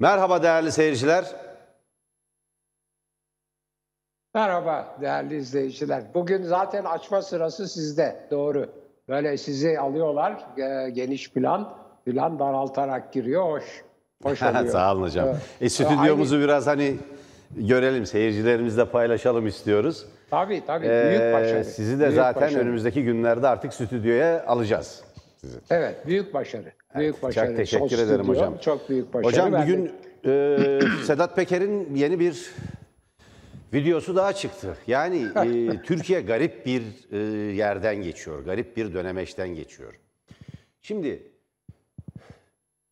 Merhaba değerli seyirciler. Merhaba değerli izleyiciler. Bugün zaten açma sırası sizde. Doğru. Böyle sizi alıyorlar e, geniş plan. Plan daraltarak giriyor. Hoş. Hoş oluyor. Sağ olun hocam. Evet. E, stüdyomuzu Aynı... biraz hani görelim, seyircilerimizle paylaşalım istiyoruz. Tabii tabii. Ee, Büyük başarı. Ee, sizi de Büyük zaten başarı. önümüzdeki günlerde artık stüdyoya alacağız sizin. Evet, büyük başarı. Büyük evet, başarı. Çok teşekkür Sol ederim stüdyo, hocam. Çok büyük başarı. Hocam bugün e, Sedat Peker'in yeni bir videosu daha çıktı. Yani e, Türkiye garip bir e, yerden geçiyor, garip bir dönemeçten geçiyor. Şimdi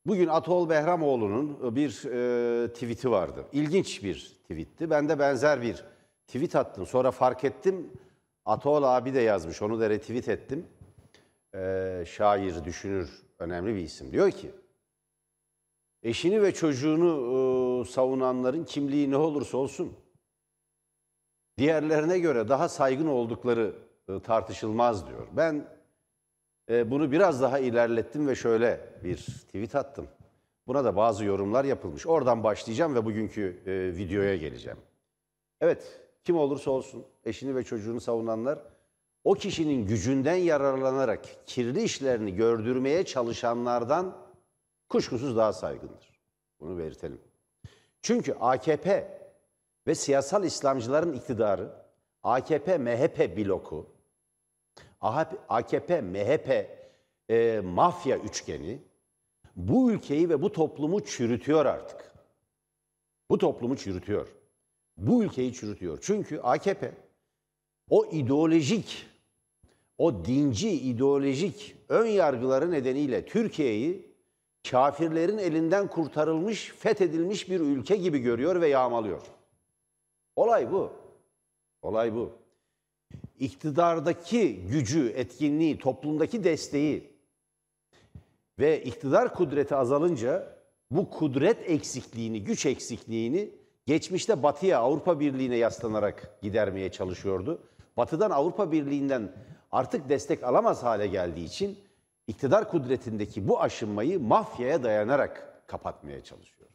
bugün Atol Behramoğlu'nun bir e, tweet'i vardı. İlginç bir tweet'ti. Ben de benzer bir tweet attım. Sonra fark ettim. Atol abi de yazmış, onu da retweet ettim. E, şair, düşünür, önemli bir isim. Diyor ki, eşini ve çocuğunu e, savunanların kimliği ne olursa olsun, diğerlerine göre daha saygın oldukları e, tartışılmaz diyor. Ben e, bunu biraz daha ilerlettim ve şöyle bir tweet attım. Buna da bazı yorumlar yapılmış. Oradan başlayacağım ve bugünkü e, videoya geleceğim. Evet, kim olursa olsun eşini ve çocuğunu savunanlar o kişinin gücünden yararlanarak kirli işlerini gördürmeye çalışanlardan kuşkusuz daha saygındır. Bunu belirtelim. Çünkü AKP ve siyasal İslamcıların iktidarı AKP-MHP bloku, AKP-MHP e, mafya üçgeni bu ülkeyi ve bu toplumu çürütüyor artık. Bu toplumu çürütüyor. Bu ülkeyi çürütüyor. Çünkü AKP o ideolojik o dinci, ideolojik ön yargıları nedeniyle Türkiye'yi kafirlerin elinden kurtarılmış, fethedilmiş bir ülke gibi görüyor ve yağmalıyor. Olay bu. Olay bu. İktidardaki gücü, etkinliği, toplumdaki desteği ve iktidar kudreti azalınca bu kudret eksikliğini, güç eksikliğini geçmişte Batı'ya, Avrupa Birliği'ne yaslanarak gidermeye çalışıyordu. Batı'dan Avrupa Birliği'nden artık destek alamaz hale geldiği için iktidar kudretindeki bu aşınmayı mafyaya dayanarak kapatmaya çalışıyor.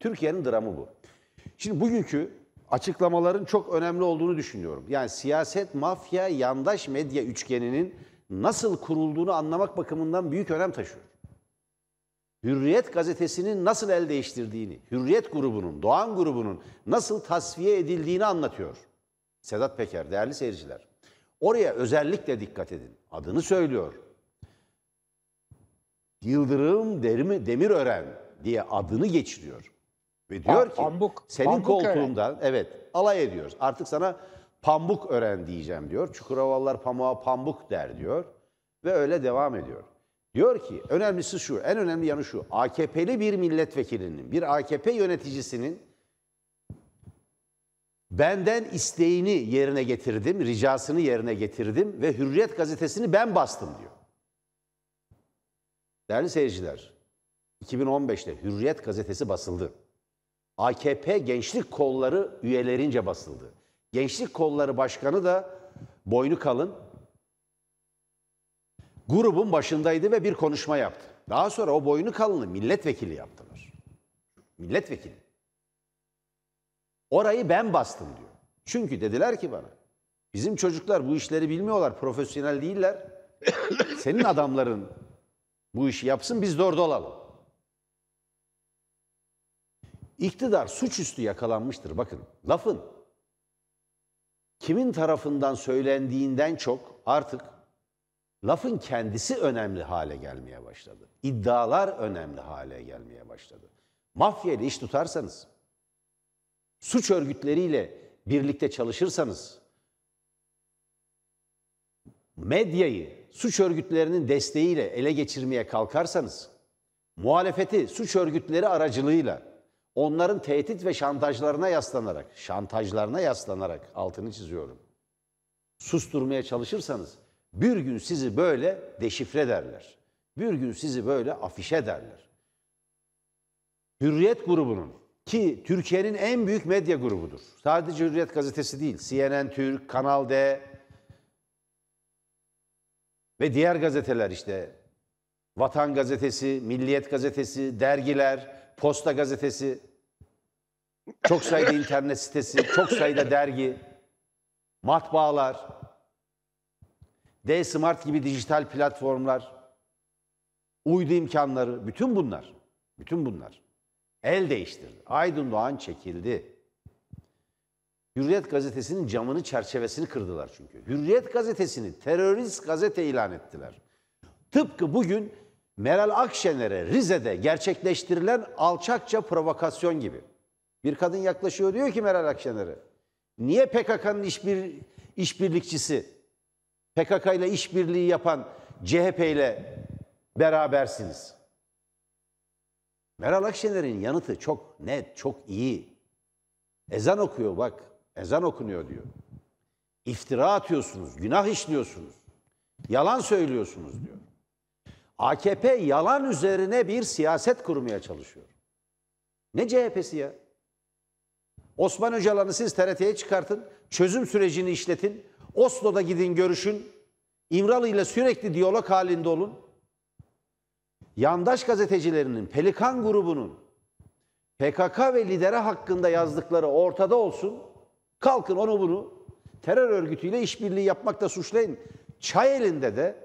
Türkiye'nin dramı bu. Şimdi bugünkü açıklamaların çok önemli olduğunu düşünüyorum. Yani siyaset, mafya, yandaş medya üçgeninin nasıl kurulduğunu anlamak bakımından büyük önem taşıyor. Hürriyet gazetesinin nasıl el değiştirdiğini, Hürriyet grubunun, Doğan grubunun nasıl tasfiye edildiğini anlatıyor. Sedat Peker, değerli seyirciler. Oraya özellikle dikkat edin. Adını söylüyor. Yıldırım Demir, Demirören diye adını geçiriyor. Ve diyor ki pambuk, senin pambuk koltuğundan öğren. evet alay ediyoruz. Artık sana pambuk öğren diyeceğim diyor. Çukurovalılar pamuğa pambuk der diyor. Ve öyle devam ediyor. Diyor ki önemlisi şu, en önemli yanı şu. AKP'li bir milletvekilinin, bir AKP yöneticisinin Benden isteğini yerine getirdim, ricasını yerine getirdim ve Hürriyet gazetesini ben bastım diyor. Değerli seyirciler, 2015'te Hürriyet gazetesi basıldı. AKP gençlik kolları üyelerince basıldı. Gençlik kolları başkanı da boynu kalın grubun başındaydı ve bir konuşma yaptı. Daha sonra o boynu kalını milletvekili yaptılar. Milletvekili. Orayı ben bastım diyor. Çünkü dediler ki bana bizim çocuklar bu işleri bilmiyorlar, profesyonel değiller. Senin adamların bu işi yapsın biz de orada olalım. İktidar suçüstü yakalanmıştır. Bakın lafın kimin tarafından söylendiğinden çok artık lafın kendisi önemli hale gelmeye başladı. İddialar önemli hale gelmeye başladı. Mafya iş tutarsanız suç örgütleriyle birlikte çalışırsanız, medyayı suç örgütlerinin desteğiyle ele geçirmeye kalkarsanız, muhalefeti suç örgütleri aracılığıyla onların tehdit ve şantajlarına yaslanarak, şantajlarına yaslanarak altını çiziyorum. Susturmaya çalışırsanız bir gün sizi böyle deşifre derler, Bir gün sizi böyle afişe derler. Hürriyet grubunun ki Türkiye'nin en büyük medya grubudur. Sadece Hürriyet Gazetesi değil, CNN Türk, Kanal D ve diğer gazeteler işte. Vatan Gazetesi, Milliyet Gazetesi, dergiler, Posta Gazetesi, çok sayıda internet sitesi, çok sayıda dergi, matbaalar, D-Smart gibi dijital platformlar, uydu imkanları, bütün bunlar, bütün bunlar. El değiştirdi. Aydın Doğan çekildi. Hürriyet gazetesinin camını çerçevesini kırdılar çünkü. Hürriyet gazetesini terörist gazete ilan ettiler. Tıpkı bugün Meral Akşener'e Rize'de gerçekleştirilen alçakça provokasyon gibi. Bir kadın yaklaşıyor diyor ki Meral Akşener'e. Niye PKK'nın işbir, işbirlikçisi, PKK ile işbirliği yapan CHP ile berabersiniz? Meral Akşener'in yanıtı çok net, çok iyi. Ezan okuyor bak, ezan okunuyor diyor. İftira atıyorsunuz, günah işliyorsunuz. Yalan söylüyorsunuz diyor. AKP yalan üzerine bir siyaset kurmaya çalışıyor. Ne CHP'si ya? Osman Öcalan'ı siz TRT'ye çıkartın, çözüm sürecini işletin, Oslo'da gidin görüşün, İmralı ile sürekli diyalog halinde olun yandaş gazetecilerinin, Pelikan grubunun PKK ve lidere hakkında yazdıkları ortada olsun. Kalkın onu bunu terör örgütüyle işbirliği yapmakta suçlayın. Çay elinde de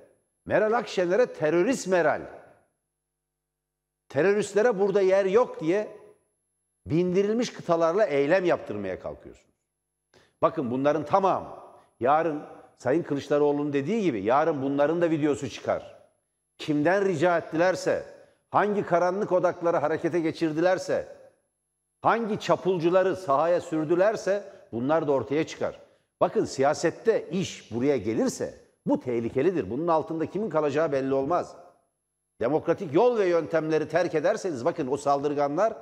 Meral Akşener'e terörist Meral. Teröristlere burada yer yok diye bindirilmiş kıtalarla eylem yaptırmaya kalkıyorsun. Bakın bunların tamamı yarın Sayın Kılıçdaroğlu'nun dediği gibi yarın bunların da videosu çıkar kimden rica ettilerse, hangi karanlık odakları harekete geçirdilerse, hangi çapulcuları sahaya sürdülerse bunlar da ortaya çıkar. Bakın siyasette iş buraya gelirse bu tehlikelidir. Bunun altında kimin kalacağı belli olmaz. Demokratik yol ve yöntemleri terk ederseniz bakın o saldırganlar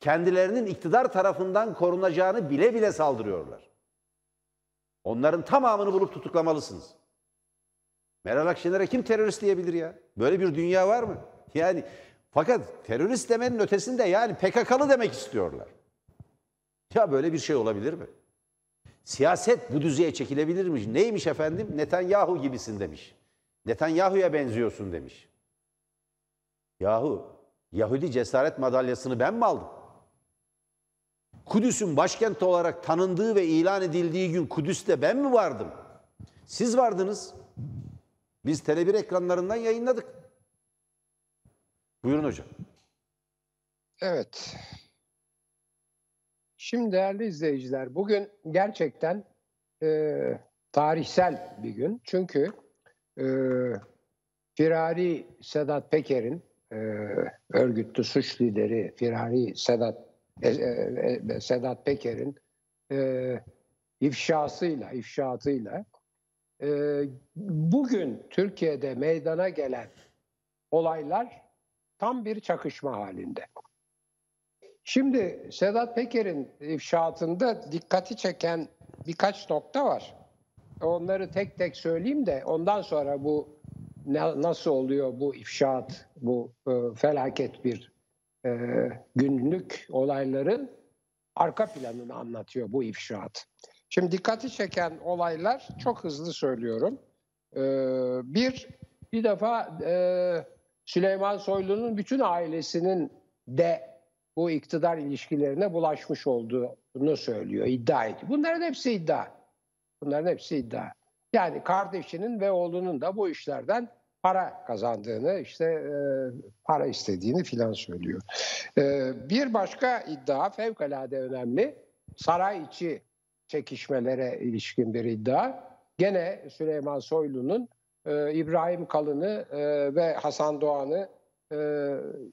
kendilerinin iktidar tarafından korunacağını bile bile saldırıyorlar. Onların tamamını bulup tutuklamalısınız. Meral Akşener'e kim terörist diyebilir ya? Böyle bir dünya var mı? Yani fakat terörist demenin ötesinde yani PKK'lı demek istiyorlar. Ya böyle bir şey olabilir mi? Siyaset bu düzeye çekilebilirmiş. Neymiş efendim? Netanyahu gibisin demiş. Netanyahu'ya benziyorsun demiş. Yahu, Yahudi cesaret madalyasını ben mi aldım? Kudüs'ün başkenti olarak tanındığı ve ilan edildiği gün Kudüs'te ben mi vardım? Siz vardınız. Biz Tele1 ekranlarından yayınladık. Buyurun hocam. Evet. Şimdi değerli izleyiciler, bugün gerçekten e, tarihsel bir gün. Çünkü e, Firari Sedat Peker'in e, örgütlü suç lideri Firari Sedat e, e, e Sedat Peker'in e, ifşasıyla, ifşatıyla. Ee, bugün Türkiye'de meydana gelen olaylar tam bir çakışma halinde. Şimdi Sedat Peker'in ifşaatında dikkati çeken birkaç nokta var. Onları tek tek söyleyeyim de ondan sonra bu nasıl oluyor bu ifşaat, bu e, felaket bir e, günlük olayların arka planını anlatıyor bu ifşaat. Şimdi dikkati çeken olaylar çok hızlı söylüyorum. Ee, bir, bir defa e, Süleyman Soylu'nun bütün ailesinin de bu iktidar ilişkilerine bulaşmış olduğunu söylüyor, iddia ediyor. Bunların hepsi iddia. Bunların hepsi iddia. Yani kardeşinin ve oğlunun da bu işlerden para kazandığını, işte e, para istediğini filan söylüyor. E, bir başka iddia fevkalade önemli. Saray içi çekişmelere ilişkin bir iddia. Gene Süleyman Soylu'nun e, İbrahim Kalın'ı e, ve Hasan Doğan'ı e,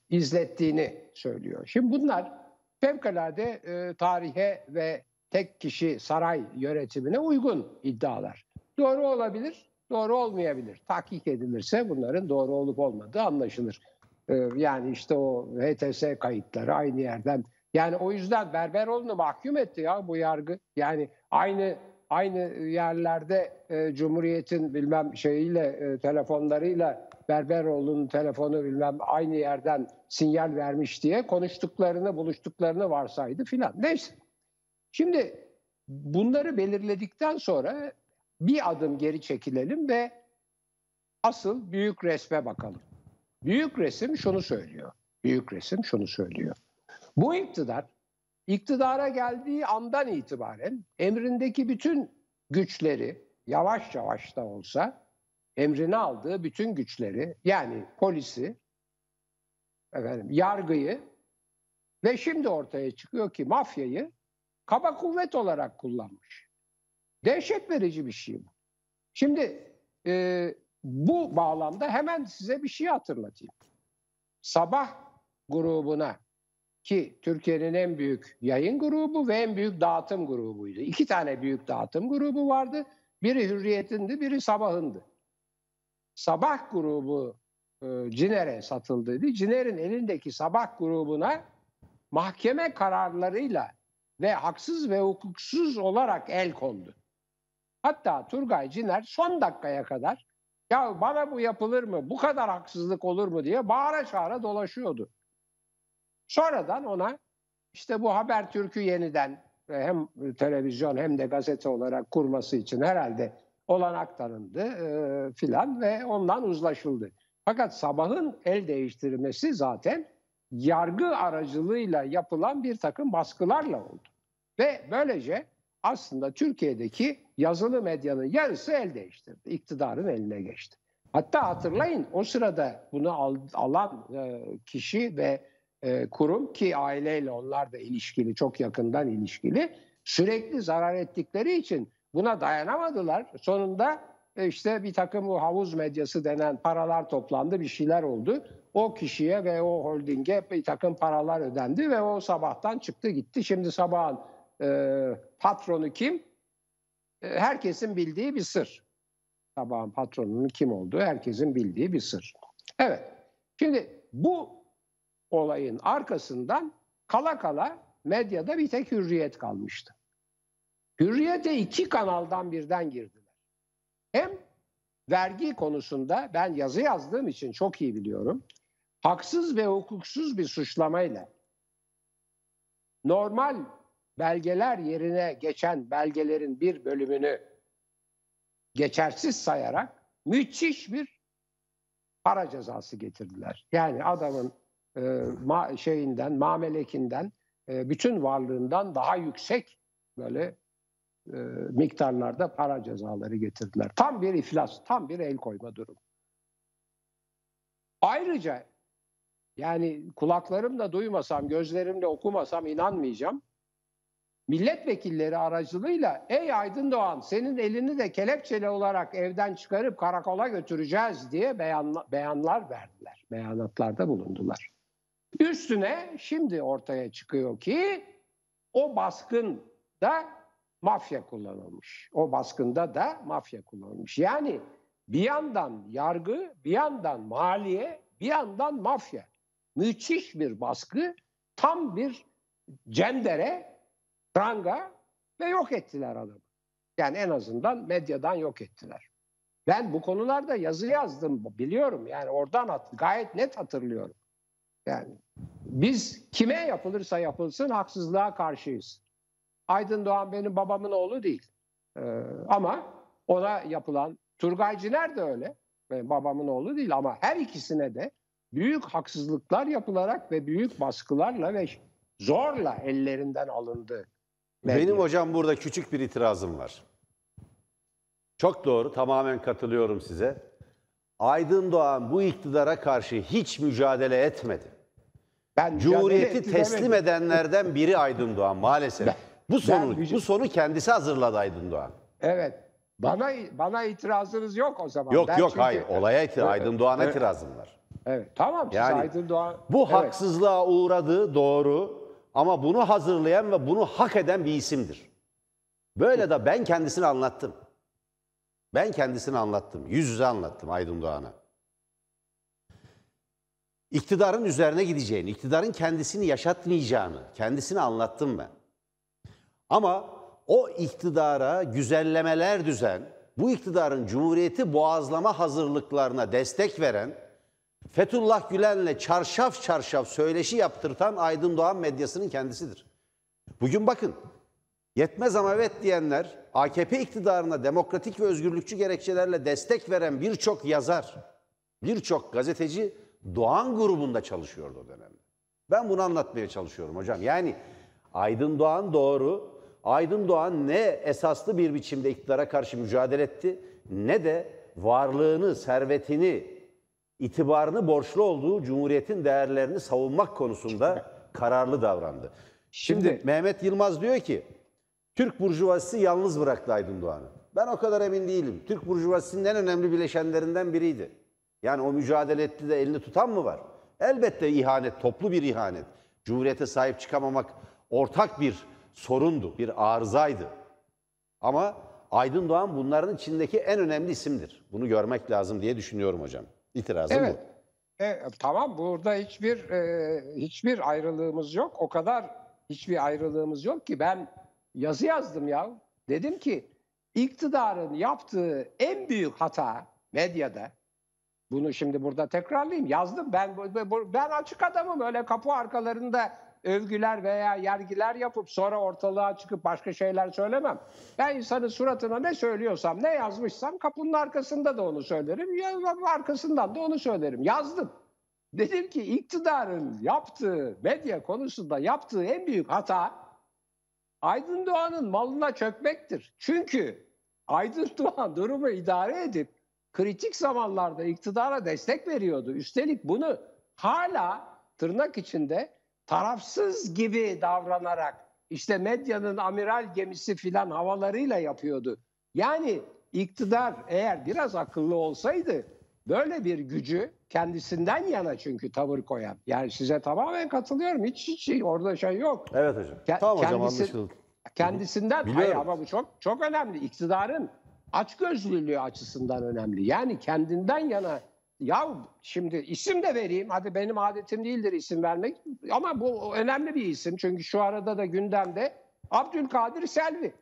izlettiğini söylüyor. Şimdi bunlar fevkalade e, tarihe ve tek kişi saray yönetimine uygun iddialar. Doğru olabilir, doğru olmayabilir. Tahkik edilirse bunların doğru olup olmadığı anlaşılır. E, yani işte o HTS kayıtları aynı yerden yani o yüzden Berberoğlu'nu mahkum etti ya bu yargı. Yani aynı aynı yerlerde e, Cumhuriyet'in bilmem şeyiyle e, telefonlarıyla Berberoğlu'nun telefonu bilmem aynı yerden sinyal vermiş diye konuştuklarını, buluştuklarını varsaydı filan. Neyse. Şimdi bunları belirledikten sonra bir adım geri çekilelim ve asıl büyük resme bakalım. Büyük resim şunu söylüyor. Büyük resim şunu söylüyor. Bu iktidar iktidara geldiği andan itibaren emrindeki bütün güçleri yavaş yavaş da olsa emrini aldığı bütün güçleri yani polisi, efendim, yargıyı ve şimdi ortaya çıkıyor ki mafyayı kaba kuvvet olarak kullanmış. Dehşet verici bir şey bu. Şimdi e, bu bağlamda hemen size bir şey hatırlatayım. Sabah grubuna ki Türkiye'nin en büyük yayın grubu ve en büyük dağıtım grubuydu. İki tane büyük dağıtım grubu vardı. Biri Hürriyet'indi, biri Sabah'ındı. Sabah grubu e, Ciner'e satıldıydı. Ciner'in elindeki Sabah grubuna mahkeme kararlarıyla ve haksız ve hukuksuz olarak el kondu. Hatta Turgay Ciner son dakikaya kadar ya bana bu yapılır mı, bu kadar haksızlık olur mu diye bağıra çağıra dolaşıyordu. Sonradan ona işte bu haber türkü yeniden e, hem televizyon hem de gazete olarak kurması için herhalde olanak tanındı e, filan ve ondan uzlaşıldı. Fakat sabahın el değiştirmesi zaten yargı aracılığıyla yapılan bir takım baskılarla oldu. Ve böylece aslında Türkiye'deki yazılı medyanın yarısı el değiştirdi. İktidarın eline geçti. Hatta hatırlayın o sırada bunu alan e, kişi ve e, kurum ki aileyle onlar da ilişkili, çok yakından ilişkili. Sürekli zarar ettikleri için buna dayanamadılar. Sonunda e, işte bir takım o havuz medyası denen paralar toplandı, bir şeyler oldu. O kişiye ve o holdinge bir takım paralar ödendi ve o sabahtan çıktı gitti. Şimdi sabahın e, patronu kim? E, herkesin bildiği bir sır. Sabahın patronunun kim olduğu herkesin bildiği bir sır. Evet, şimdi bu olayın arkasından kala kala medyada bir tek hürriyet kalmıştı. Hürriyete iki kanaldan birden girdiler. Hem vergi konusunda ben yazı yazdığım için çok iyi biliyorum. Haksız ve hukuksuz bir suçlamayla normal belgeler yerine geçen belgelerin bir bölümünü geçersiz sayarak müthiş bir para cezası getirdiler. Yani adamın e, ma şeyinden, mamelekinden, e, bütün varlığından daha yüksek böyle e, miktarlarda para cezaları getirdiler. Tam bir iflas, tam bir el koyma durumu. Ayrıca yani kulaklarımla duymasam, gözlerimle okumasam inanmayacağım. Milletvekilleri aracılığıyla ey Aydın Doğan senin elini de kelepçeli olarak evden çıkarıp karakola götüreceğiz diye beyanla, beyanlar verdiler. Beyanatlarda bulundular. Üstüne şimdi ortaya çıkıyor ki o baskında mafya kullanılmış. O baskında da mafya kullanılmış. Yani bir yandan yargı, bir yandan maliye, bir yandan mafya. Müthiş bir baskı, tam bir cendere, pranga ve yok ettiler adamı. Yani en azından medyadan yok ettiler. Ben bu konularda yazı yazdım biliyorum yani oradan at, gayet net hatırlıyorum. Yani biz kime yapılırsa yapılsın haksızlığa karşıyız. Aydın Doğan benim babamın oğlu değil. Ee, ama ona yapılan Turgaycılar da öyle. Benim babamın oğlu değil ama her ikisine de büyük haksızlıklar yapılarak ve büyük baskılarla ve zorla ellerinden alındı. Medya. Benim hocam burada küçük bir itirazım var. Çok doğru, tamamen katılıyorum size. Aydın Doğan bu iktidara karşı hiç mücadele etmedi. Ben Cumhuriyeti teslim edenlerden biri Aydın Doğan maalesef. Ben, bu sonu bu sonu kendisi hazırladı Aydın Doğan. Evet. Bana bana itirazınız yok o zaman. Yok ben yok çünkü, hayır. Olaya itiraz, Aydın Doğan evet. itirazım var. Evet. Tamam siz yani, Aydın Doğan. Bu evet. haksızlığa uğradığı doğru ama bunu hazırlayan ve bunu hak eden bir isimdir. Böyle de ben kendisini anlattım. Ben kendisini anlattım. Yüz yüze anlattım Aydın Doğan'a. İktidarın üzerine gideceğini, iktidarın kendisini yaşatmayacağını, kendisini anlattım ben. Ama o iktidara güzellemeler düzen, bu iktidarın cumhuriyeti boğazlama hazırlıklarına destek veren, Fethullah Gülen'le çarşaf çarşaf söyleşi yaptırtan Aydın Doğan medyasının kendisidir. Bugün bakın Yetmez ama evet diyenler AKP iktidarına demokratik ve özgürlükçü gerekçelerle destek veren birçok yazar, birçok gazeteci Doğan grubunda çalışıyordu o dönemde. Ben bunu anlatmaya çalışıyorum hocam. Yani Aydın Doğan doğru. Aydın Doğan ne esaslı bir biçimde iktidara karşı mücadele etti ne de varlığını, servetini, itibarını borçlu olduğu cumhuriyetin değerlerini savunmak konusunda kararlı davrandı. Şimdi, Şimdi Mehmet Yılmaz diyor ki Türk burjuvazisi yalnız bıraktı Aydın Doğan'ı. Ben o kadar emin değilim. Türk burjuvazisinin en önemli bileşenlerinden biriydi. Yani o mücadele etti de elini tutan mı var? Elbette ihanet, toplu bir ihanet. Cumhuriyete sahip çıkamamak ortak bir sorundu, bir arızaydı. Ama Aydın Doğan bunların içindeki en önemli isimdir. Bunu görmek lazım diye düşünüyorum hocam. İtirazım evet. bu. E, tamam burada hiçbir e, hiçbir ayrılığımız yok. O kadar hiçbir ayrılığımız yok ki ben yazı yazdım ya. Dedim ki iktidarın yaptığı en büyük hata medyada bunu şimdi burada tekrarlayayım. Yazdım ben ben açık adamım öyle kapı arkalarında övgüler veya yergiler yapıp sonra ortalığa çıkıp başka şeyler söylemem. Ben insanın suratına ne söylüyorsam, ne yazmışsam kapının arkasında da onu söylerim, ya arkasından da onu söylerim. Yazdım. Dedim ki iktidarın yaptığı, medya konusunda yaptığı en büyük hata Aydın Doğan'ın malına çökmektir. Çünkü Aydın Doğan durumu idare edip kritik zamanlarda iktidara destek veriyordu. Üstelik bunu hala tırnak içinde tarafsız gibi davranarak işte medyanın amiral gemisi filan havalarıyla yapıyordu. Yani iktidar eğer biraz akıllı olsaydı böyle bir gücü kendisinden yana çünkü tavır koyan. Yani size tamamen katılıyorum. Hiç hiç orada şey yok. Evet hocam. Ke- tamam kendisi, hocam anlaşıldı. Kendisinden hayır ama bu çok çok önemli. İktidarın açgözlülüğü açısından önemli. Yani kendinden yana ya şimdi isim de vereyim. Hadi benim adetim değildir isim vermek ama bu önemli bir isim. Çünkü şu arada da gündemde Abdülkadir Selvi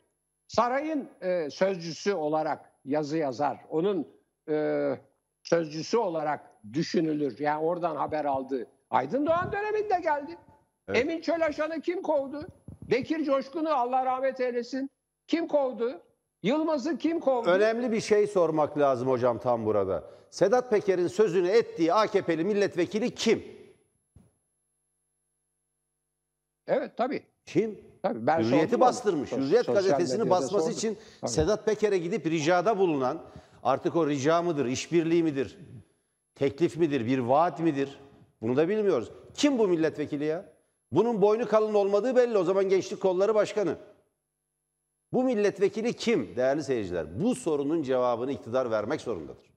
sarayın e, sözcüsü olarak yazı yazar. Onun e, sözcüsü olarak düşünülür. Yani oradan haber aldı. Aydın Doğan döneminde geldi. Evet. Emin Çölaşan'ı kim kovdu? Bekir Coşkun'u Allah rahmet eylesin. Kim kovdu? Yılmaz'ı kim kovdu? Önemli bir şey sormak lazım hocam tam burada. Sedat Peker'in sözünü ettiği AKP'li milletvekili kim? Evet tabii. Kim? Tabii ben Hürriyeti bastırmış. Ama. Hürriyet gazetesini basması sordum. için tabii. Sedat Peker'e gidip ricada bulunan Artık o rica mıdır, işbirliği midir, teklif midir, bir vaat midir? Bunu da bilmiyoruz. Kim bu milletvekili ya? Bunun boynu kalın olmadığı belli. O zaman Gençlik Kolları Başkanı. Bu milletvekili kim değerli seyirciler? Bu sorunun cevabını iktidar vermek zorundadır.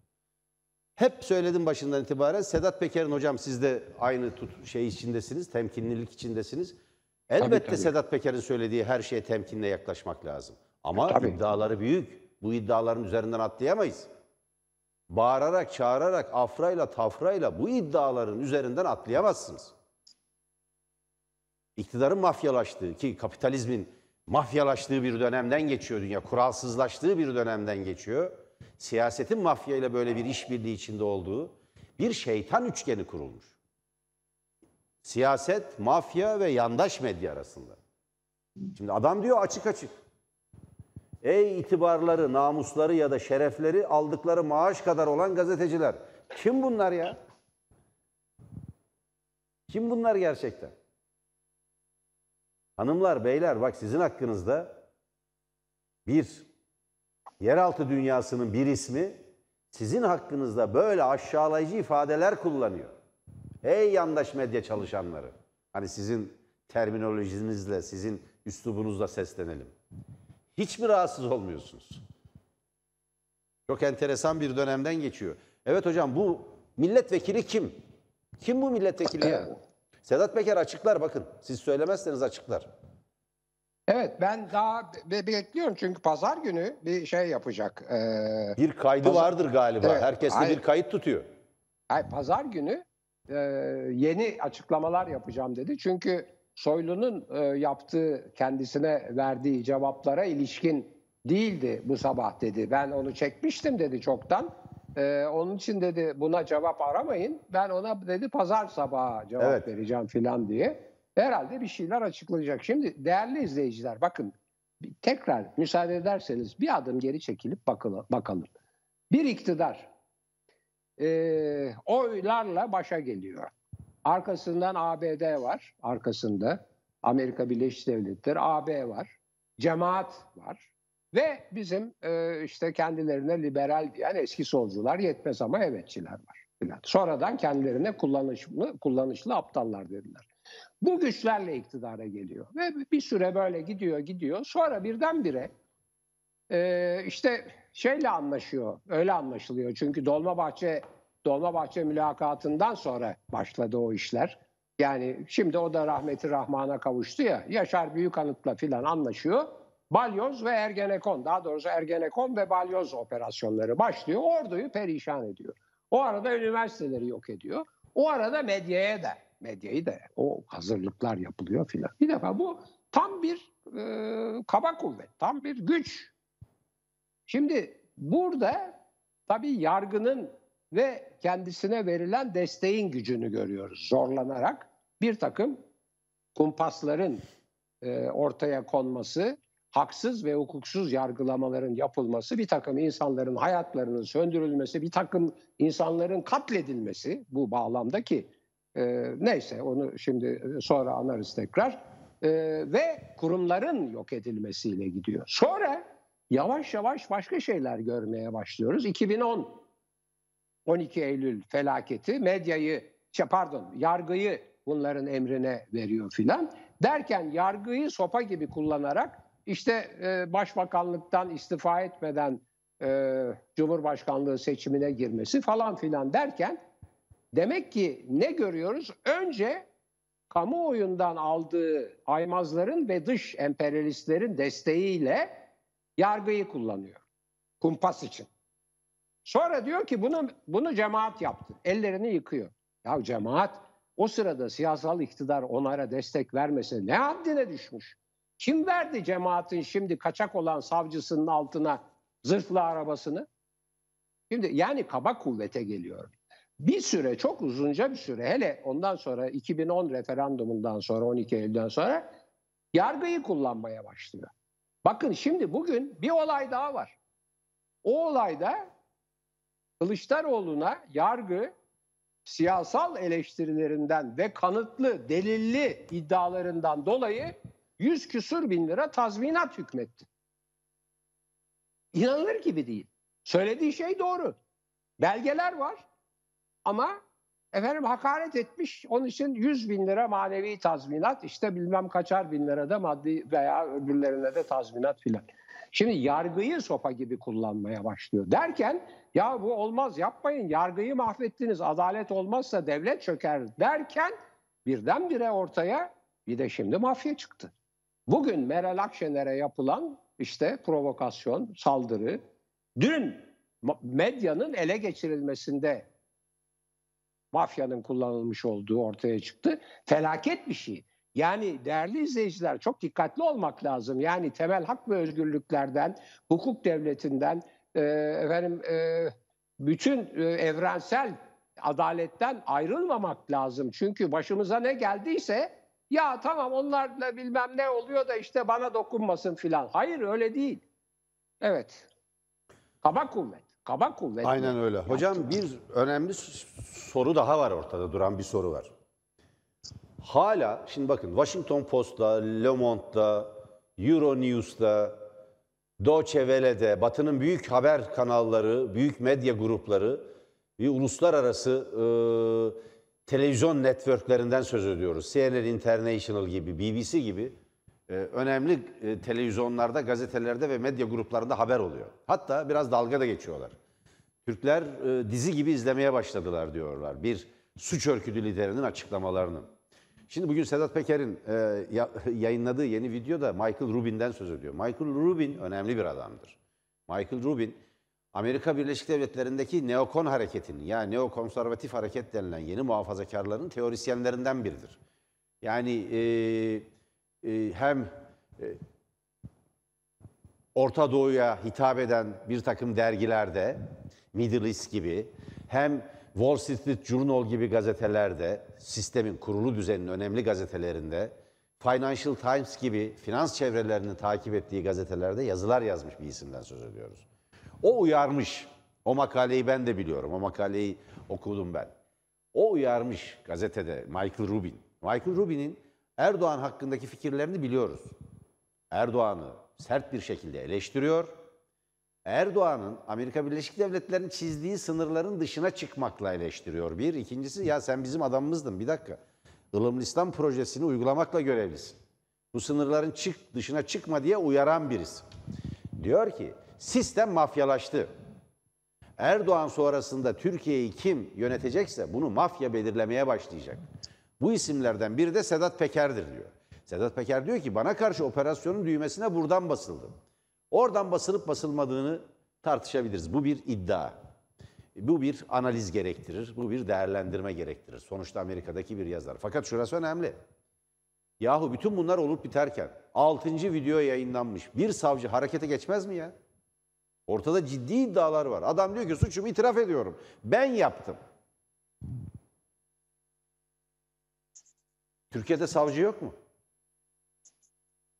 Hep söyledim başından itibaren Sedat Peker'in hocam siz de aynı tut şey içindesiniz, temkinlilik içindesiniz. Elbette tabii, tabii. Sedat Peker'in söylediği her şeye temkinle yaklaşmak lazım. Ama tabii. iddiaları büyük. Bu iddiaların üzerinden atlayamayız. Bağırarak, çağırarak, afrayla, tafrayla bu iddiaların üzerinden atlayamazsınız. İktidarın mafyalaştığı ki kapitalizmin mafyalaştığı bir dönemden geçiyor dünya. Kuralsızlaştığı bir dönemden geçiyor. Siyasetin mafyayla böyle bir işbirliği içinde olduğu bir şeytan üçgeni kurulmuş. Siyaset, mafya ve yandaş medya arasında. Şimdi adam diyor açık açık. Ey itibarları, namusları ya da şerefleri aldıkları maaş kadar olan gazeteciler. Kim bunlar ya? Kim bunlar gerçekten? Hanımlar, beyler bak sizin hakkınızda bir yeraltı dünyasının bir ismi sizin hakkınızda böyle aşağılayıcı ifadeler kullanıyor. Ey yandaş medya çalışanları. Hani sizin terminolojinizle, sizin üslubunuzla seslenelim. Hiç mi rahatsız olmuyorsunuz? Çok enteresan bir dönemden geçiyor. Evet hocam bu milletvekili kim? Kim bu milletvekili ya? Sedat Peker açıklar bakın. Siz söylemezseniz açıklar. Evet ben daha be bekliyorum çünkü pazar günü bir şey yapacak. Ee, bir kaydı pazar... vardır galiba. Evet, Herkes de bir kayıt tutuyor. Hayır pazar günü e, yeni açıklamalar yapacağım dedi. Çünkü Soylu'nun e, yaptığı kendisine verdiği cevaplara ilişkin değildi bu sabah dedi. Ben onu çekmiştim dedi çoktan. Ee, onun için dedi buna cevap aramayın. Ben ona dedi pazar sabahı cevap evet. vereceğim filan diye. Herhalde bir şeyler açıklayacak. Şimdi değerli izleyiciler bakın tekrar müsaade ederseniz bir adım geri çekilip bakalım. bakalım. Bir iktidar e, oylarla başa geliyor. Arkasından ABD var arkasında. Amerika Birleşik Devletleri, AB var. Cemaat var. Ve bizim e, işte kendilerine liberal diyen eski solcular yetmez ama evetçiler var. Sonradan kendilerine kullanışlı, kullanışlı aptallar dediler. Bu güçlerle iktidara geliyor ve bir süre böyle gidiyor gidiyor. Sonra birdenbire e, işte şeyle anlaşıyor, öyle anlaşılıyor. Çünkü Dolmabahçe Dolmabahçe mülakatından sonra başladı o işler. Yani şimdi o da rahmeti rahmana kavuştu ya. Yaşar Büyükanıt'la filan anlaşıyor. Balyoz ve Ergenekon, daha doğrusu Ergenekon ve Balyoz operasyonları başlıyor. Orduyu perişan ediyor. O arada üniversiteleri yok ediyor. O arada medyaya da, medyayı da o hazırlıklar yapılıyor filan. Bir defa bu tam bir e, kaba kuvvet, tam bir güç. Şimdi burada tabii yargının ve kendisine verilen desteğin gücünü görüyoruz. Zorlanarak bir takım kumpasların e, ortaya konması, haksız ve hukuksuz yargılamaların yapılması, bir takım insanların hayatlarının söndürülmesi, bir takım insanların katledilmesi bu bağlamda ki e, neyse onu şimdi sonra anarız tekrar e, ve kurumların yok edilmesiyle gidiyor. Sonra yavaş yavaş başka şeyler görmeye başlıyoruz. 2010 12 Eylül felaketi medyayı, şey pardon yargıyı bunların emrine veriyor filan. Derken yargıyı sopa gibi kullanarak işte e, başbakanlıktan istifa etmeden e, Cumhurbaşkanlığı seçimine girmesi falan filan derken demek ki ne görüyoruz? Önce kamuoyundan aldığı aymazların ve dış emperyalistlerin desteğiyle yargıyı kullanıyor kumpas için. Sonra diyor ki bunu bunu cemaat yaptı. Ellerini yıkıyor. Ya cemaat o sırada siyasal iktidar onlara destek vermese ne haddine düşmüş? Kim verdi cemaatin şimdi kaçak olan savcısının altına zırhlı arabasını? Şimdi yani kaba kuvvete geliyor. Bir süre çok uzunca bir süre hele ondan sonra 2010 referandumundan sonra 12 Eylül'den sonra yargıyı kullanmaya başlıyor. Bakın şimdi bugün bir olay daha var. O olayda Kılıçdaroğlu'na yargı siyasal eleştirilerinden ve kanıtlı, delilli iddialarından dolayı 100 küsür bin lira tazminat hükmetti. İnanılır gibi değil. Söylediği şey doğru. Belgeler var ama efendim hakaret etmiş onun için 100 bin lira manevi tazminat işte bilmem kaçar bin lira da maddi veya öbürlerine de tazminat filan. Şimdi yargıyı sopa gibi kullanmaya başlıyor. Derken ya bu olmaz yapmayın yargıyı mahvettiniz adalet olmazsa devlet çöker derken birdenbire ortaya bir de şimdi mafya çıktı. Bugün Meral Akşener'e yapılan işte provokasyon, saldırı, dün medyanın ele geçirilmesinde mafyanın kullanılmış olduğu ortaya çıktı. Felaket bir şey. Yani değerli izleyiciler çok dikkatli olmak lazım. Yani temel hak ve özgürlüklerden, hukuk devletinden, e, efendim e, bütün e, evrensel adaletten ayrılmamak lazım. Çünkü başımıza ne geldiyse ya tamam onlarla bilmem ne oluyor da işte bana dokunmasın filan. Hayır öyle değil. Evet. Kaba kuvvet. Kaba kuvvet. Aynen öyle. Hocam bir önemli soru daha var ortada duran bir soru var hala şimdi bakın Washington Post'ta, Le Monde'da, Euronews'ta, Deutsche Welle'de, Batı'nın büyük haber kanalları, büyük medya grupları ve uluslararası e, televizyon networklerinden söz ediyoruz. CNN International gibi, BBC gibi e, önemli e, televizyonlarda, gazetelerde ve medya gruplarında haber oluyor. Hatta biraz dalga da geçiyorlar. Türkler e, dizi gibi izlemeye başladılar diyorlar. Bir suç örgütü liderinin açıklamalarını. Şimdi bugün Sedat Peker'in e, yayınladığı yeni videoda Michael Rubin'den söz ediyor. Michael Rubin önemli bir adamdır. Michael Rubin Amerika Birleşik Devletleri'ndeki neokon hareketinin yani neokonservatif hareket denilen yeni muhafazakarların teorisyenlerinden biridir. Yani e, e, hem e, Orta Doğu'ya hitap eden bir takım dergilerde Middle East gibi hem Wall Street Journal gibi gazetelerde, sistemin kurulu düzeninin önemli gazetelerinde, Financial Times gibi finans çevrelerini takip ettiği gazetelerde yazılar yazmış bir isimden söz ediyoruz. O uyarmış. O makaleyi ben de biliyorum. O makaleyi okudum ben. O uyarmış gazetede Michael Rubin. Michael Rubin'in Erdoğan hakkındaki fikirlerini biliyoruz. Erdoğan'ı sert bir şekilde eleştiriyor Erdoğan'ın Amerika Birleşik Devletleri'nin çizdiği sınırların dışına çıkmakla eleştiriyor. Bir, ikincisi ya sen bizim adamımızdın bir dakika. ılımlı projesini uygulamakla görevlisin. Bu sınırların çık dışına çıkma diye uyaran birisi. Diyor ki sistem mafyalaştı. Erdoğan sonrasında Türkiye'yi kim yönetecekse bunu mafya belirlemeye başlayacak. Bu isimlerden biri de Sedat Peker'dir diyor. Sedat Peker diyor ki bana karşı operasyonun düğmesine buradan basıldı. Oradan basılıp basılmadığını tartışabiliriz. Bu bir iddia. Bu bir analiz gerektirir. Bu bir değerlendirme gerektirir. Sonuçta Amerika'daki bir yazar. Fakat şurası önemli. Yahu bütün bunlar olup biterken 6. video yayınlanmış. Bir savcı harekete geçmez mi ya? Ortada ciddi iddialar var. Adam diyor ki suçumu itiraf ediyorum. Ben yaptım. Türkiye'de savcı yok mu?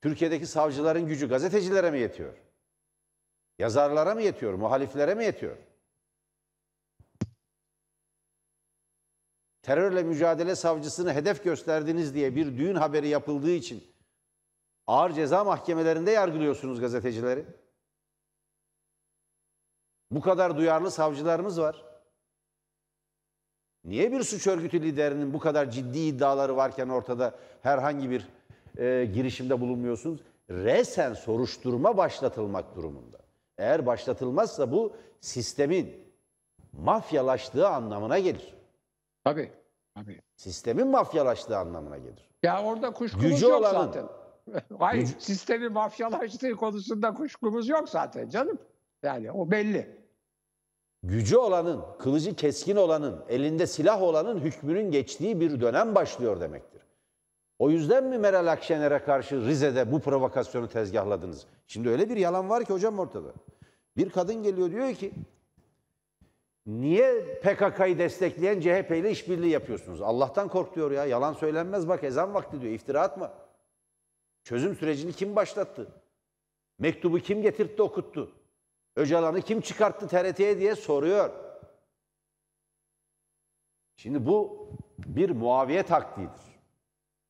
Türkiye'deki savcıların gücü gazetecilere mi yetiyor? Yazarlara mı yetiyor? Muhaliflere mi yetiyor? Terörle mücadele savcısını hedef gösterdiniz diye bir düğün haberi yapıldığı için ağır ceza mahkemelerinde yargılıyorsunuz gazetecileri. Bu kadar duyarlı savcılarımız var. Niye bir suç örgütü liderinin bu kadar ciddi iddiaları varken ortada herhangi bir e, girişimde bulunmuyorsunuz? Resen soruşturma başlatılmak durumunda. Eğer başlatılmazsa bu sistemin mafyalaştığı anlamına gelir. Tabii. Tabii. Sistemin mafyalaştığı anlamına gelir. Ya orada kuşkumuz Gücü yok olanın, zaten. Hayır, gücü... sistemin mafyalaştığı konusunda kuşkumuz yok zaten canım. Yani o belli. Gücü olanın, kılıcı keskin olanın, elinde silah olanın hükmünün geçtiği bir dönem başlıyor demektir. O yüzden mi Meral Akşener'e karşı Rize'de bu provokasyonu tezgahladınız? Şimdi öyle bir yalan var ki hocam ortada. Bir kadın geliyor diyor ki niye PKK'yı destekleyen CHP ile işbirliği yapıyorsunuz? Allah'tan kork diyor ya. Yalan söylenmez bak ezan vakti diyor. İftira atma. Çözüm sürecini kim başlattı? Mektubu kim getirtti okuttu? Öcalan'ı kim çıkarttı TRT'ye diye soruyor. Şimdi bu bir muaviye taktiğidir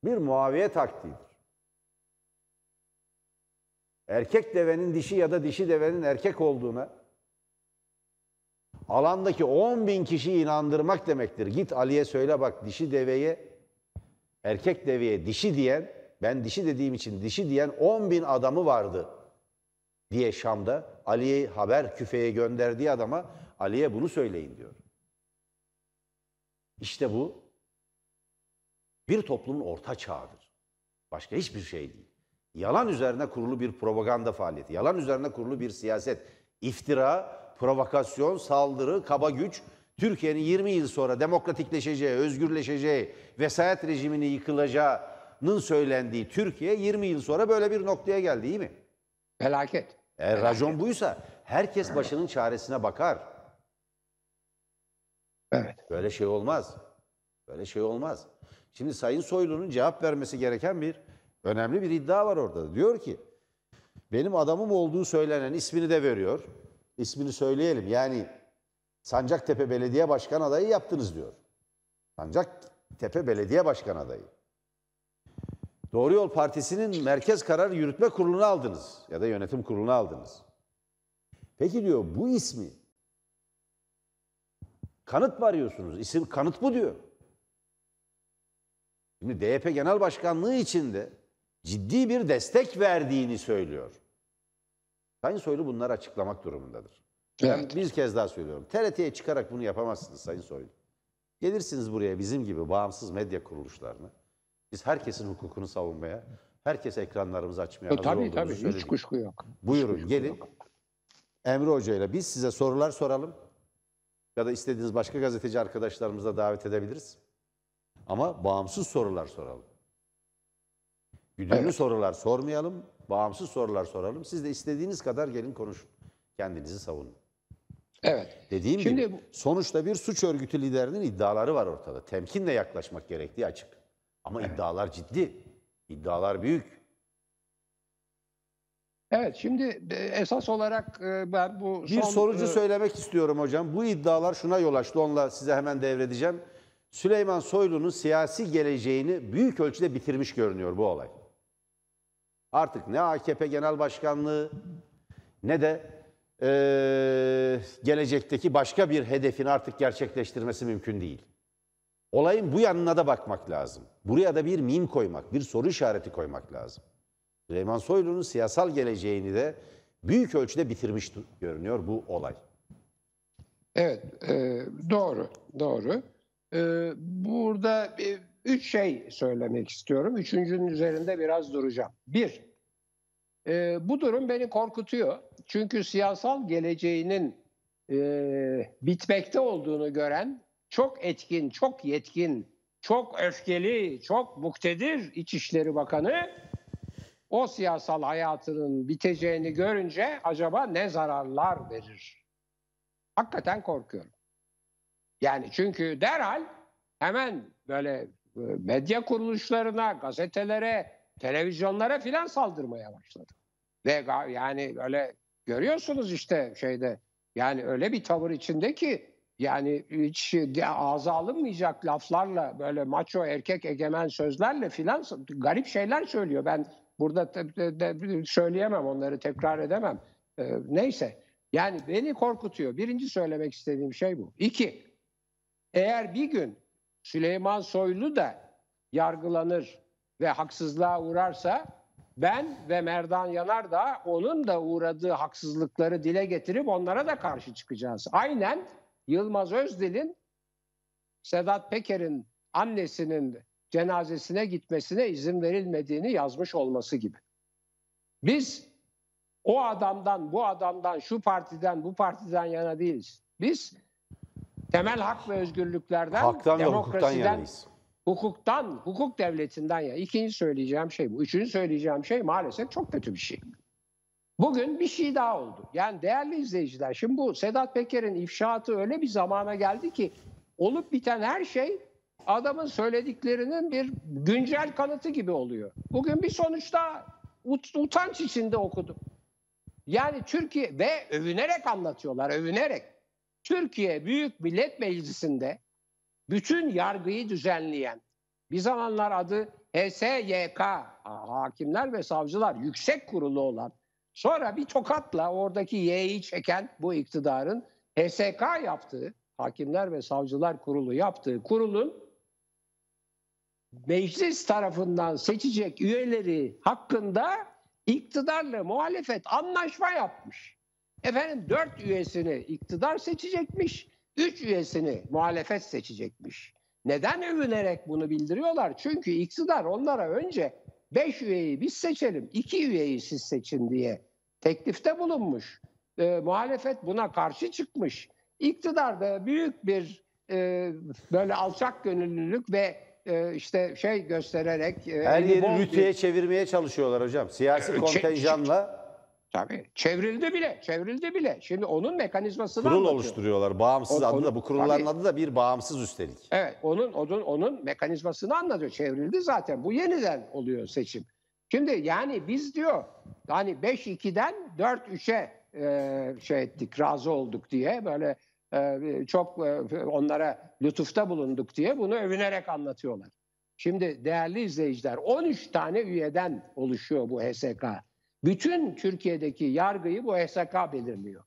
bir muaviye taktiğidir. Erkek devenin dişi ya da dişi devenin erkek olduğuna alandaki 10 bin kişiyi inandırmak demektir. Git Ali'ye söyle bak dişi deveye, erkek deveye dişi diyen, ben dişi dediğim için dişi diyen 10 bin adamı vardı diye Şam'da Ali'ye haber küfeye gönderdiği adama Ali'ye bunu söyleyin diyor. İşte bu bir toplumun orta çağıdır. Başka hiçbir şey değil. Yalan üzerine kurulu bir propaganda faaliyeti, yalan üzerine kurulu bir siyaset, iftira, provokasyon, saldırı, kaba güç, Türkiye'nin 20 yıl sonra demokratikleşeceği, özgürleşeceği, vesayet rejimini yıkılacağının söylendiği Türkiye 20 yıl sonra böyle bir noktaya geldi değil mi? Felaket. Eğer Felaket. racon buysa herkes başının çaresine bakar. Evet. Böyle şey olmaz. Böyle şey olmaz. Şimdi Sayın Soylu'nun cevap vermesi gereken bir önemli bir iddia var orada. Diyor ki benim adamım olduğu söylenen ismini de veriyor. İsmini söyleyelim. Yani Sancaktepe Belediye Başkan adayı yaptınız diyor. Sancaktepe Belediye Başkan adayı. Doğru Yol Partisi'nin Merkez Karar Yürütme Kurulu'nu aldınız ya da yönetim kurulunu aldınız. Peki diyor bu ismi kanıt mı arıyorsunuz? İsim kanıt mı diyor. Şimdi DYP Genel Başkanlığı içinde ciddi bir destek verdiğini söylüyor. Sayın Soylu bunları açıklamak durumundadır. Evet. Ben bir kez daha söylüyorum. TRT'ye çıkarak bunu yapamazsınız Sayın Soylu. Gelirsiniz buraya bizim gibi bağımsız medya kuruluşlarına. Biz herkesin hukukunu savunmaya, herkes ekranlarımızı açmaya e, hazır tabii, olduğumuzu tabii. söyledik. Hiç kuşku yok. Buyurun kuşku gelin. Yok. Emre Hoca ile biz size sorular soralım. Ya da istediğiniz başka gazeteci arkadaşlarımızı da davet edebiliriz. Ama bağımsız sorular soralım. Güdümlü evet. sorular sormayalım, bağımsız sorular soralım. Siz de istediğiniz kadar gelin konuşun. Kendinizi savunun. Evet. Dediğim Şimdi gibi bu... sonuçta bir suç örgütü liderinin iddiaları var ortada. Temkinle yaklaşmak gerektiği açık. Ama evet. iddialar ciddi. İddialar büyük. Evet şimdi e, esas olarak e, ben bu... Bir son... sorucu e, söylemek istiyorum hocam. Bu iddialar şuna yol açtı. Onunla size hemen devredeceğim. Süleyman Soylu'nun siyasi geleceğini büyük ölçüde bitirmiş görünüyor bu olay. Artık ne AKP Genel Başkanlığı ne de e, gelecekteki başka bir hedefin artık gerçekleştirmesi mümkün değil. Olayın bu yanına da bakmak lazım. Buraya da bir mim koymak, bir soru işareti koymak lazım. Süleyman Soylu'nun siyasal geleceğini de büyük ölçüde bitirmiş görünüyor bu olay. Evet, e, doğru, doğru. Ee, burada e, üç şey söylemek istiyorum. Üçüncünün üzerinde biraz duracağım. Bir, e, bu durum beni korkutuyor. Çünkü siyasal geleceğinin e, bitmekte olduğunu gören çok etkin, çok yetkin, çok öfkeli, çok muktedir İçişleri Bakanı o siyasal hayatının biteceğini görünce acaba ne zararlar verir? Hakikaten korkuyorum. Yani çünkü derhal hemen böyle e, medya kuruluşlarına, gazetelere, televizyonlara filan saldırmaya başladı. Ve yani öyle görüyorsunuz işte şeyde yani öyle bir tavır içinde ki yani hiç ağza alınmayacak laflarla böyle maço erkek egemen sözlerle filan garip şeyler söylüyor. Ben burada söyleyemem onları tekrar edemem. E, neyse yani beni korkutuyor. Birinci söylemek istediğim şey bu. İki eğer bir gün Süleyman Soylu da yargılanır ve haksızlığa uğrarsa ben ve Merdan Yanar da onun da uğradığı haksızlıkları dile getirip onlara da karşı çıkacağız. Aynen Yılmaz Özdil'in Sedat Peker'in annesinin cenazesine gitmesine izin verilmediğini yazmış olması gibi. Biz o adamdan, bu adamdan, şu partiden, bu partiden yana değiliz. Biz temel hak ve özgürlüklerden, Haktan demokrasiden, hukuktan, hukuk devletinden ya. İkinci söyleyeceğim şey bu. Üçüncü söyleyeceğim şey maalesef çok kötü bir şey. Bugün bir şey daha oldu. Yani değerli izleyiciler, şimdi bu Sedat Peker'in ifşaatı öyle bir zamana geldi ki olup biten her şey adamın söylediklerinin bir güncel kanıtı gibi oluyor. Bugün bir sonuçta ut, utanç içinde okudum. Yani Türkiye ve övünerek anlatıyorlar, övünerek. Türkiye Büyük Millet Meclisi'nde bütün yargıyı düzenleyen bir zamanlar adı HSYK Hakimler ve Savcılar Yüksek Kurulu olan sonra bir tokatla oradaki Y'yi çeken bu iktidarın HSK yaptığı Hakimler ve Savcılar Kurulu yaptığı kurulun meclis tarafından seçecek üyeleri hakkında iktidarla muhalefet anlaşma yapmış. Efendim dört üyesini iktidar seçecekmiş, üç üyesini muhalefet seçecekmiş. Neden övünerek bunu bildiriyorlar? Çünkü iktidar onlara önce beş üyeyi biz seçelim, iki üyeyi siz seçin diye teklifte bulunmuş. E, muhalefet buna karşı çıkmış. İktidar da büyük bir e, böyle alçak gönüllülük ve e, işte şey göstererek... E, Her yeri rütüye bir... çevirmeye çalışıyorlar hocam. Siyasi ee, kontenjanla Tabii. Çevrildi bile. Çevrildi bile. Şimdi onun mekanizmasını Kurul anlatıyor. oluşturuyorlar. Bağımsız o, adı da bu kurulların tabii. adı da bir bağımsız üstelik. Evet. Onun, onun, onun mekanizmasını anlatıyor. Çevrildi zaten. Bu yeniden oluyor seçim. Şimdi yani biz diyor hani 5-2'den 4-3'e e, şey ettik razı olduk diye böyle e, çok e, onlara lütufta bulunduk diye bunu övünerek anlatıyorlar. Şimdi değerli izleyiciler 13 tane üyeden oluşuyor bu HSK. Bütün Türkiye'deki yargıyı bu HSK belirliyor.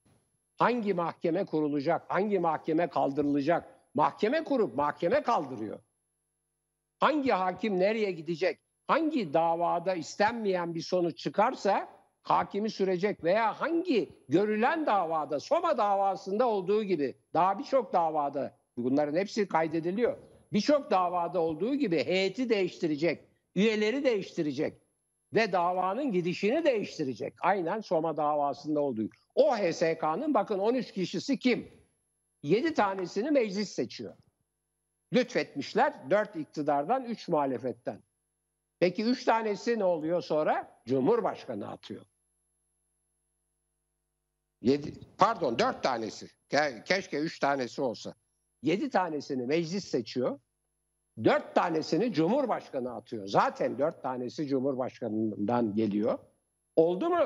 Hangi mahkeme kurulacak, hangi mahkeme kaldırılacak? Mahkeme kurup mahkeme kaldırıyor. Hangi hakim nereye gidecek? Hangi davada istenmeyen bir sonuç çıkarsa hakimi sürecek veya hangi görülen davada, Soma davasında olduğu gibi daha birçok davada bunların hepsi kaydediliyor. Birçok davada olduğu gibi heyeti değiştirecek, üyeleri değiştirecek ve davanın gidişini değiştirecek. Aynen Soma davasında olduğu. O HSK'nın bakın 13 kişisi kim? 7 tanesini meclis seçiyor. Lütfetmişler 4 iktidardan 3 muhalefetten. Peki 3 tanesi ne oluyor sonra? Cumhurbaşkanı atıyor. 7, pardon 4 tanesi. Keşke 3 tanesi olsa. 7 tanesini meclis seçiyor. Dört tanesini Cumhurbaşkanı atıyor. Zaten dört tanesi Cumhurbaşkanı'ndan geliyor. Oldu mu?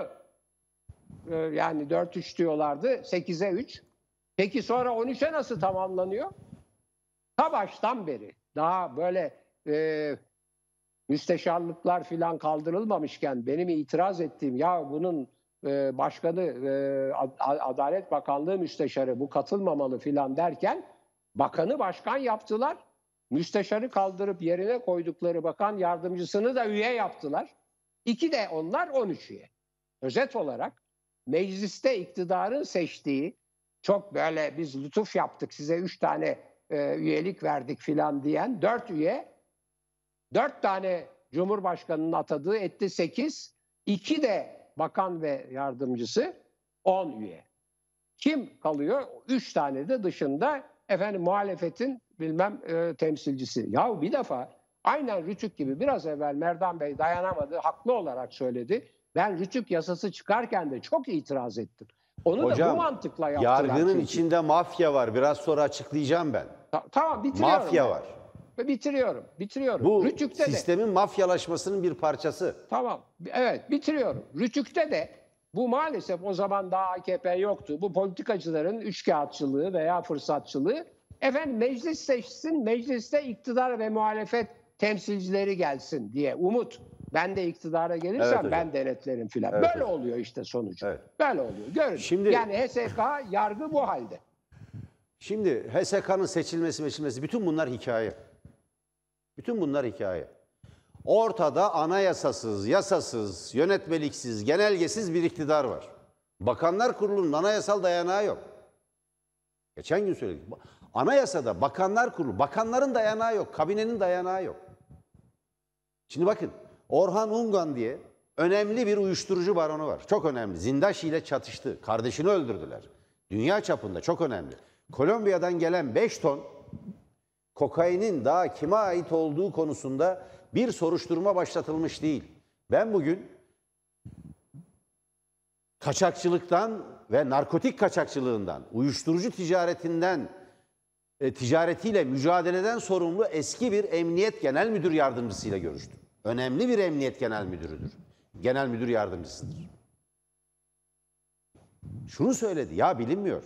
Ee, yani 4-3 diyorlardı. 8'e 3. Peki sonra 13'e nasıl tamamlanıyor? Ta baştan beri. Daha böyle e, müsteşarlıklar filan kaldırılmamışken benim itiraz ettiğim ya bunun e, başkanı e, Adalet Bakanlığı müsteşarı bu katılmamalı filan derken bakanı başkan yaptılar. Müsteşarı kaldırıp yerine koydukları bakan yardımcısını da üye yaptılar. İki de onlar 13 üye. Özet olarak mecliste iktidarın seçtiği çok böyle biz lütuf yaptık size 3 tane e, üyelik verdik filan diyen 4 üye 4 tane Cumhurbaşkanı'nın atadığı etti 8 2 de bakan ve yardımcısı 10 üye. Kim kalıyor? 3 tane de dışında efendim muhalefetin bilmem e, temsilcisi. Ya bir defa aynen Rütük gibi biraz evvel Merdan Bey dayanamadı, haklı olarak söyledi. Ben Rütük yasası çıkarken de çok itiraz ettim. Onu Hocam, da bu mantıkla yaptılar. Yargının çünkü. içinde mafya var. Biraz sonra açıklayacağım ben. Ta- tamam bitiriyorum. Mafya ben. var. bitiriyorum. Bitiriyorum. Bu Rütük'te sistemin de, mafyalaşmasının bir parçası. Tamam. Evet bitiriyorum. Rütük'te de bu maalesef o zaman daha AKP yoktu. Bu politikacıların üç kağıtçılığı veya fırsatçılığı. Efendim meclis seçsin, mecliste iktidar ve muhalefet temsilcileri gelsin diye umut. Ben de iktidara gelirsem evet, ben denetlerim filan. Evet, Böyle hocam. oluyor işte sonucu. Evet. Böyle oluyor. Görün. Şimdi, yani HSK yargı bu halde. Şimdi HSK'nın seçilmesi, seçilmesi bütün bunlar hikaye. Bütün bunlar hikaye. Ortada anayasasız, yasasız, yönetmeliksiz, genelgesiz bir iktidar var. Bakanlar Kurulu'nun anayasal dayanağı yok. Geçen gün söyledik. Anayasada Bakanlar Kurulu, bakanların dayanağı yok, kabinenin dayanağı yok. Şimdi bakın, Orhan Ungan diye önemli bir uyuşturucu baronu var. Çok önemli. Zindaş ile çatıştı. Kardeşini öldürdüler. Dünya çapında çok önemli. Kolombiya'dan gelen 5 ton kokainin daha kime ait olduğu konusunda bir soruşturma başlatılmış değil. Ben bugün kaçakçılıktan ve narkotik kaçakçılığından, uyuşturucu ticaretinden, e, ticaretiyle mücadeleden sorumlu eski bir emniyet genel müdür yardımcısıyla görüştüm. Önemli bir emniyet genel müdürüdür. Genel müdür yardımcısıdır. Şunu söyledi, ya bilinmiyor.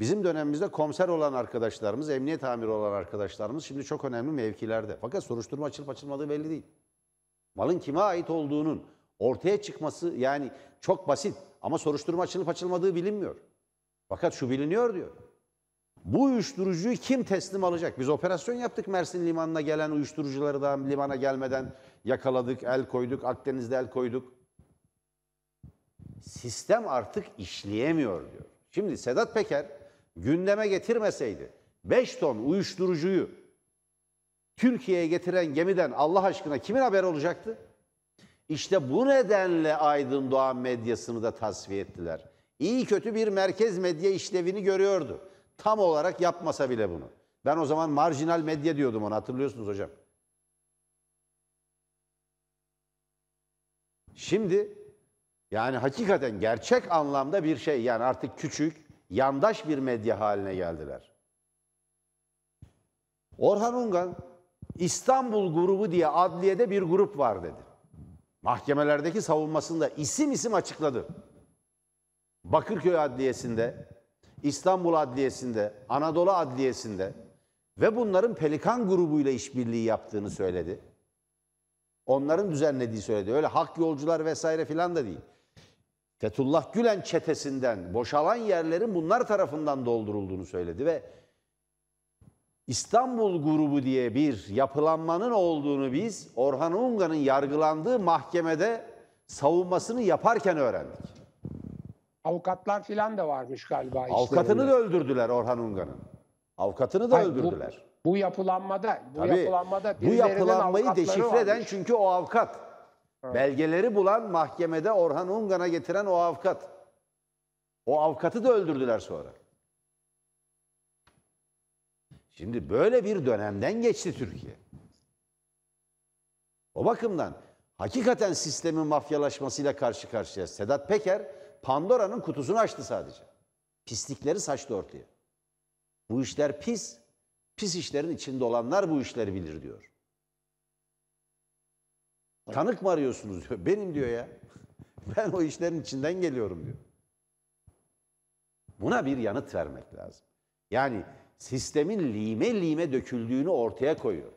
Bizim dönemimizde komiser olan arkadaşlarımız, emniyet amiri olan arkadaşlarımız şimdi çok önemli mevkilerde. Fakat soruşturma açılıp açılmadığı belli değil. Malın kime ait olduğunun ortaya çıkması yani çok basit ama soruşturma açılıp açılmadığı bilinmiyor. Fakat şu biliniyor diyor. Bu uyuşturucuyu kim teslim alacak? Biz operasyon yaptık Mersin limanına gelen uyuşturucuları da limana gelmeden yakaladık, el koyduk, Akdeniz'de el koyduk. Sistem artık işleyemiyor diyor. Şimdi Sedat Peker gündeme getirmeseydi 5 ton uyuşturucuyu Türkiye'ye getiren gemiden Allah aşkına kimin haber olacaktı? İşte bu nedenle Aydın Doğan medyasını da tasfiye ettiler. İyi kötü bir merkez medya işlevini görüyordu. Tam olarak yapmasa bile bunu. Ben o zaman marjinal medya diyordum onu hatırlıyorsunuz hocam. Şimdi yani hakikaten gerçek anlamda bir şey yani artık küçük, yandaş bir medya haline geldiler. Orhan Ungan İstanbul grubu diye adliyede bir grup var dedi. Mahkemelerdeki savunmasında isim isim açıkladı. Bakırköy Adliyesi'nde, İstanbul Adliyesi'nde, Anadolu Adliyesi'nde ve bunların Pelikan grubuyla işbirliği yaptığını söyledi. Onların düzenlediği söyledi. Öyle hak yolcular vesaire filan da değil. Fethullah Gülen çetesinden boşalan yerlerin bunlar tarafından doldurulduğunu söyledi ve İstanbul grubu diye bir yapılanmanın olduğunu biz Orhan Unga'nın yargılandığı mahkemede savunmasını yaparken öğrendik. Avukatlar filan da varmış galiba. Avukatını işlerinde. da öldürdüler Orhan Unga'nın. Avukatını da Hayır, öldürdüler. Bu, bu yapılanmada, bu Tabii, yapılanmada bu yapılanmayı deşifre eden çünkü o avukat Belgeleri bulan mahkemede Orhan Ungan'a getiren o avukat. O avukatı da öldürdüler sonra. Şimdi böyle bir dönemden geçti Türkiye. O bakımdan hakikaten sistemin mafyalaşmasıyla karşı karşıya. Sedat Peker Pandora'nın kutusunu açtı sadece. Pislikleri saçtı ortaya. Bu işler pis. Pis işlerin içinde olanlar bu işleri bilir diyor. Tanık mı arıyorsunuz diyor. Benim diyor ya. Ben o işlerin içinden geliyorum diyor. Buna bir yanıt vermek lazım. Yani sistemin lime lime döküldüğünü ortaya koyuyor.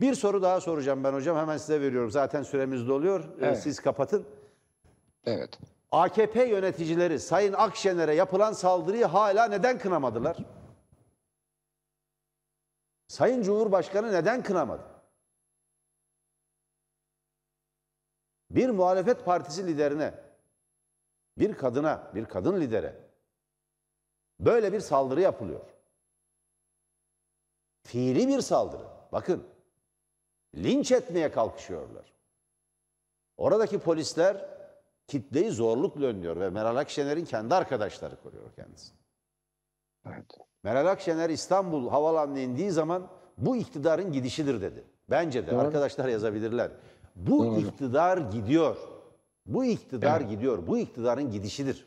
Bir soru daha soracağım ben hocam. Hemen size veriyorum. Zaten süremiz doluyor. Ee, evet. Siz kapatın. Evet. AKP yöneticileri Sayın Akşener'e yapılan saldırıyı hala neden kınamadılar? Sayın Cumhurbaşkanı neden kınamadı? bir muhalefet partisi liderine, bir kadına, bir kadın lidere böyle bir saldırı yapılıyor. Fiili bir saldırı. Bakın, linç etmeye kalkışıyorlar. Oradaki polisler kitleyi zorlukla önlüyor ve Meral Akşener'in kendi arkadaşları koruyor kendisini. Evet. Meral Akşener İstanbul havalanına indiği zaman bu iktidarın gidişidir dedi. Bence de Doğru. arkadaşlar yazabilirler. Bu Doğru. iktidar gidiyor. Bu iktidar evet. gidiyor. Bu iktidarın gidişidir.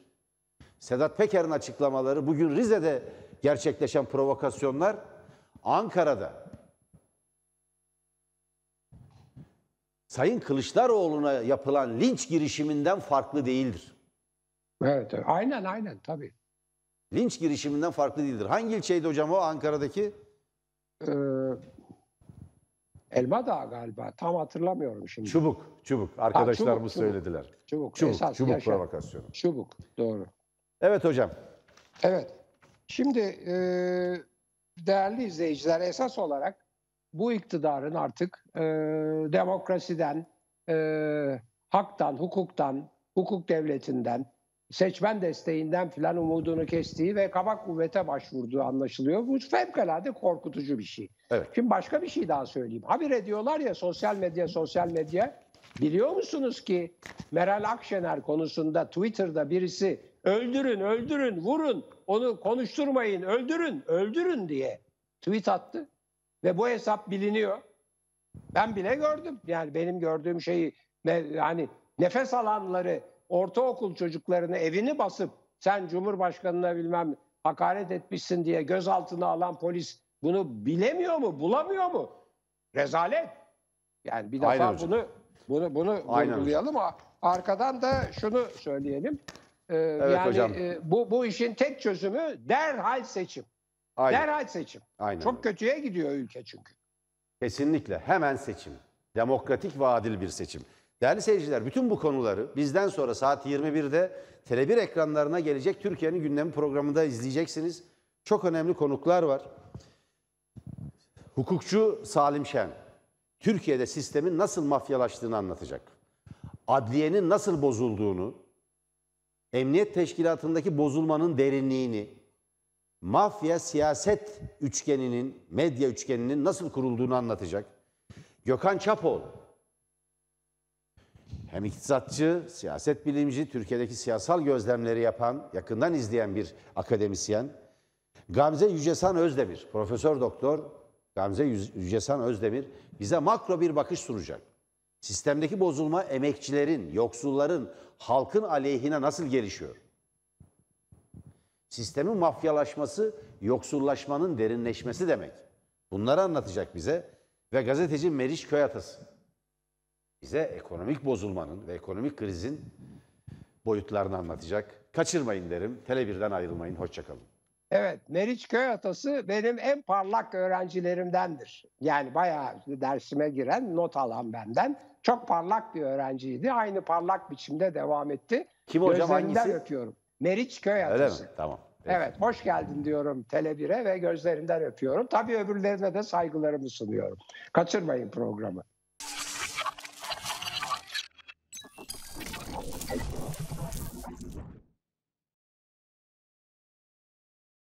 Sedat Peker'in açıklamaları bugün Rize'de gerçekleşen provokasyonlar Ankara'da Sayın Kılıçdaroğlu'na yapılan linç girişiminden farklı değildir. Evet, aynen aynen tabii. Linç girişiminden farklı değildir. Hangi ilçeydi hocam o Ankara'daki? Ee, Elma da galiba tam hatırlamıyorum şimdi. Çubuk, çubuk. Arkadaşlarımız ha, söylediler. Çubuk, çubuk, çubuk, esas çubuk yaşam. provokasyonu. Çubuk, doğru. Evet hocam. Evet. Şimdi e, değerli izleyiciler esas olarak bu iktidarın artık e, demokrasiden, e, haktan, hukuktan, hukuk devletinden, seçmen desteğinden filan umudunu kestiği ve kabak kuvvete başvurduğu anlaşılıyor. Bu fevkalade korkutucu bir şey. Evet. Şimdi başka bir şey daha söyleyeyim. Habire diyorlar ya sosyal medya, sosyal medya. Biliyor musunuz ki Meral Akşener konusunda Twitter'da birisi öldürün, öldürün, vurun, onu konuşturmayın, öldürün, öldürün diye tweet attı. Ve bu hesap biliniyor. Ben bile gördüm. Yani benim gördüğüm şeyi yani nefes alanları ortaokul çocuklarını evini basıp sen Cumhurbaşkanı'na bilmem hakaret etmişsin diye gözaltına alan polis bunu bilemiyor mu, bulamıyor mu? Rezalet. Yani bir defa hocam. bunu bunu bunu Aynen vurgulayalım. Arkadan da şunu söyleyelim. Ee, evet yani hocam. E, bu bu işin tek çözümü derhal seçim. Aynen. Derhal seçim. Aynen. Çok kötüye gidiyor ülke çünkü. Kesinlikle hemen seçim. Demokratik ve adil bir seçim. Değerli seyirciler, bütün bu konuları bizden sonra saat 21'de Tele1 ekranlarına gelecek Türkiye'nin gündemi programında izleyeceksiniz. Çok önemli konuklar var. Hukukçu Salim Şen, Türkiye'de sistemin nasıl mafyalaştığını anlatacak. Adliyenin nasıl bozulduğunu, emniyet teşkilatındaki bozulmanın derinliğini, mafya siyaset üçgeninin, medya üçgeninin nasıl kurulduğunu anlatacak. Gökhan Çapoğlu, hem iktisatçı, siyaset bilimci, Türkiye'deki siyasal gözlemleri yapan, yakından izleyen bir akademisyen. Gamze Yücesan Özdemir, Profesör Doktor Gamze Yücesan Özdemir bize makro bir bakış sunacak. Sistemdeki bozulma emekçilerin, yoksulların, halkın aleyhine nasıl gelişiyor? Sistemin mafyalaşması, yoksullaşmanın derinleşmesi demek. Bunları anlatacak bize ve gazeteci Meriç Köyatası bize ekonomik bozulmanın ve ekonomik krizin boyutlarını anlatacak. Kaçırmayın derim. Tele1'den ayrılmayın. Hoşçakalın. Evet, Meriç Köy Atası benim en parlak öğrencilerimdendir. Yani bayağı dersime giren, not alan benden. Çok parlak bir öğrenciydi. Aynı parlak biçimde devam etti. Kim hocam hangisi? öpüyorum. Meriç Köy Atası. Öyle mi? Tamam. Peki. Evet, hoş geldin diyorum Tele1'e ve gözlerinden öpüyorum. Tabii öbürlerine de saygılarımı sunuyorum. Kaçırmayın programı.